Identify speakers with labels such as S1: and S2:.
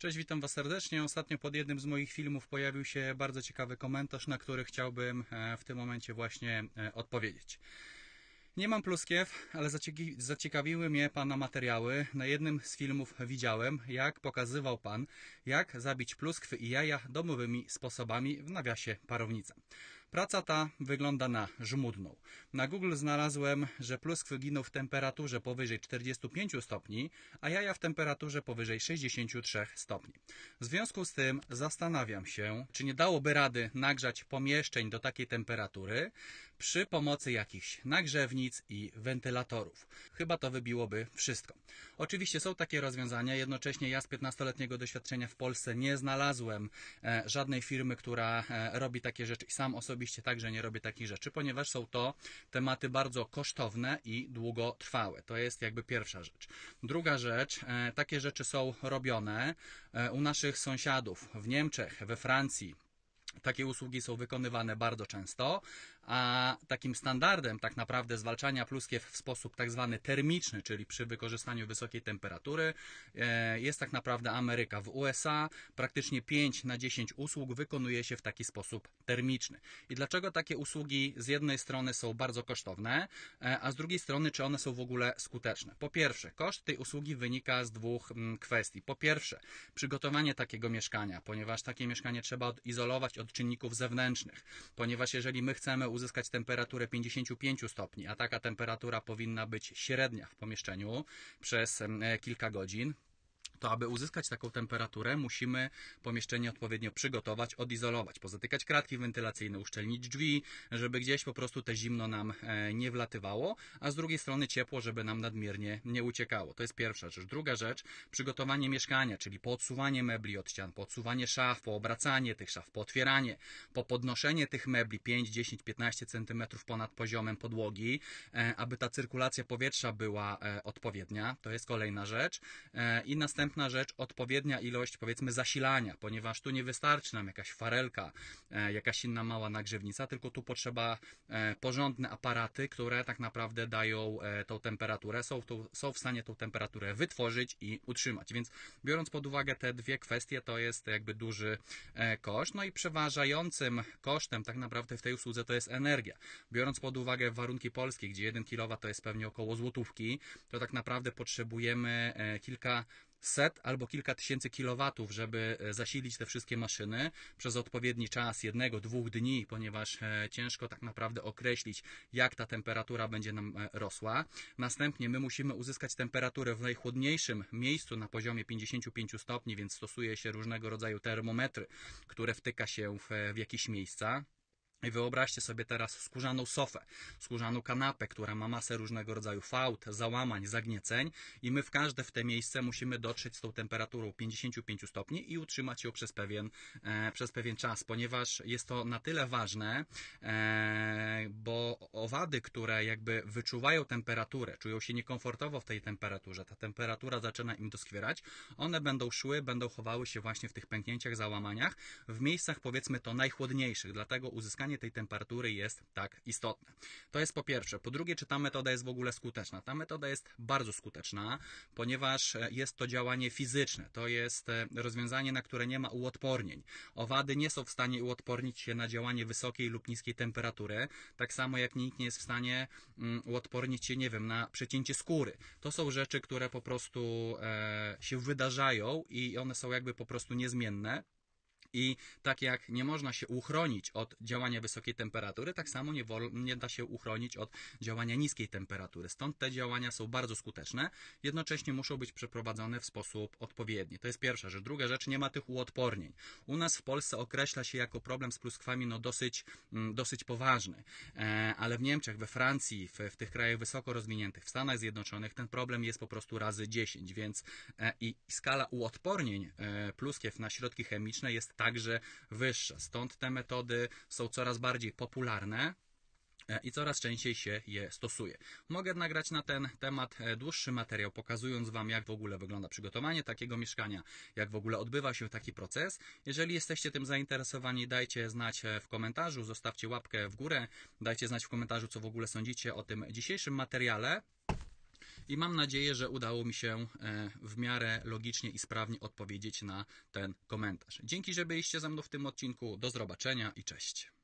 S1: Cześć, witam Was serdecznie. Ostatnio pod jednym z moich filmów pojawił się bardzo ciekawy komentarz, na który chciałbym e, w tym momencie właśnie e, odpowiedzieć. Nie mam pluskiew, ale zaciekawiły mnie Pana materiały. Na jednym z filmów widziałem, jak pokazywał Pan, jak zabić pluskwy i jaja domowymi sposobami w nawiasie parownica. Praca ta wygląda na żmudną. Na Google znalazłem, że pluskwy giną w temperaturze powyżej 45 stopni, a jaja w temperaturze powyżej 63 stopni. W związku z tym zastanawiam się, czy nie dałoby rady nagrzać pomieszczeń do takiej temperatury przy pomocy jakichś nagrzewnic i wentylatorów. Chyba to wybiłoby wszystko. Oczywiście są takie rozwiązania, jednocześnie ja z 15-letniego doświadczenia w Polsce nie znalazłem e, żadnej firmy, która e, robi takie rzeczy i sam osobiście osobiście także nie robię takich rzeczy, ponieważ są to tematy bardzo kosztowne i długotrwałe. To jest jakby pierwsza rzecz. Druga rzecz, e, takie rzeczy są robione e, u naszych sąsiadów w Niemczech, we Francji. Takie usługi są wykonywane bardzo często, a takim standardem tak naprawdę zwalczania pluskiew w sposób tak zwany termiczny, czyli przy wykorzystaniu wysokiej temperatury, e, jest tak naprawdę Ameryka. W USA praktycznie 5 na 10 usług wykonuje się w taki sposób termiczny. I dlaczego takie usługi z jednej strony są bardzo kosztowne, e, a z drugiej strony, czy one są w ogóle skuteczne? Po pierwsze, koszt tej usługi wynika z dwóch mm, kwestii. Po pierwsze, przygotowanie takiego mieszkania, ponieważ takie mieszkanie trzeba odizolować od czynników zewnętrznych, ponieważ jeżeli my chcemy uzyskać temperaturę 55 stopni, a taka temperatura powinna być średnia w pomieszczeniu przez e, kilka godzin to aby uzyskać taką temperaturę, musimy pomieszczenie odpowiednio przygotować, odizolować, pozatykać kratki wentylacyjne, uszczelnić drzwi, żeby gdzieś po prostu te zimno nam e, nie wlatywało, a z drugiej strony ciepło, żeby nam nadmiernie nie uciekało. To jest pierwsza rzecz. Druga rzecz, przygotowanie mieszkania, czyli podsuwanie mebli od ścian, podsuwanie szaf, poobracanie tych szaf, pootwieranie, popodnoszenie tych mebli 5, 10, 15 cm ponad poziomem podłogi, e, aby ta cyrkulacja powietrza była e, odpowiednia. To jest kolejna rzecz. I następna następna rzecz, odpowiednia ilość powiedzmy zasilania, ponieważ tu nie wystarczy nam jakaś farelka, e, jakaś inna mała nagrzewnica, tylko tu potrzeba e, porządne aparaty, które tak naprawdę dają e, tą temperaturę, są, tu, są w stanie tą temperaturę wytworzyć i utrzymać. Więc biorąc pod uwagę te dwie kwestie, to jest jakby duży koszt. No i przeważającym kosztem tak naprawdę w tej usłudze to jest energia. Biorąc pod uwagę warunki polskie, gdzie 1 kW to jest pewnie około złotówki, to tak naprawdę potrzebujemy kilka set albo kilka tysięcy kilowatów, żeby e, zasilić te wszystkie maszyny przez odpowiedni czas jednego, dwóch dni, ponieważ e, ciężko tak naprawdę określić, jak ta temperatura będzie nam e, rosła. Następnie my musimy uzyskać temperaturę w najchłodniejszym miejscu na poziomie 55 stopni, więc stosuje się różnego rodzaju termometry, które wtyka się w, w jakieś miejsca. I wyobraźcie sobie teraz skórzaną sofę, skórzaną kanapę, która ma masę różnego rodzaju fałd, załamań, zagnieceń i my w każde w te miejsce musimy dotrzeć z tą temperaturą 55 stopni i utrzymać ją przez pewien, e, przez pewien czas, ponieważ jest to na tyle ważne, e, owady, które jakby wyczuwają temperaturę, czują się niekomfortowo w tej temperaturze, ta temperatura zaczyna im doskwierać, one będą szły, będą chowały się właśnie w tych pęknięciach, załamaniach, w miejscach powiedzmy to najchłodniejszych, dlatego uzyskanie tej temperatury jest tak istotne. To jest po pierwsze. Po drugie, czy ta metoda jest w ogóle skuteczna? Ta metoda jest bardzo skuteczna, ponieważ e, jest to działanie fizyczne, to jest e, rozwiązanie, na które nie ma uodpornień. Owady nie są w stanie uodpornić się na działanie wysokiej lub niskiej temperatury, tak samo jak nie nikt nie jest w stanie mm, uodpornić się, nie wiem, na przecięcie skóry. To są rzeczy, które po prostu e, się wydarzają i one są jakby po prostu niezmienne. I tak jak nie można się uchronić od działania wysokiej temperatury, tak samo nie, nie da się uchronić od działania niskiej temperatury. Stąd te działania są bardzo skuteczne, jednocześnie muszą być przeprowadzone w sposób odpowiedni. To jest pierwsza rzecz. Druga rzecz, nie ma tych uodpornień. U nas w Polsce określa się jako problem z pluskwami no dosyć, mm, dosyć poważny, e, ale w Niemczech, we Francji, w, w tych krajach wysoko rozwiniętych, w Stanach Zjednoczonych ten problem jest po prostu razy 10, więc e, i skala uodpornień e, pluskiew na środki chemiczne jest także wyższe. Stąd te metody są coraz bardziej popularne e, i coraz częściej się je stosuje. Mogę nagrać na ten temat e, dłuższy materiał, pokazując Wam, jak w ogóle wygląda przygotowanie takiego mieszkania, jak w ogóle odbywa się taki proces. Jeżeli jesteście tym zainteresowani, dajcie znać e, w komentarzu, zostawcie łapkę w górę, dajcie znać w komentarzu, co w ogóle sądzicie o tym dzisiejszym materiale i mam nadzieję, że udało mi się e, w miarę logicznie i sprawnie odpowiedzieć na ten komentarz. Dzięki, że byliście ze mną w tym odcinku. Do zobaczenia i cześć.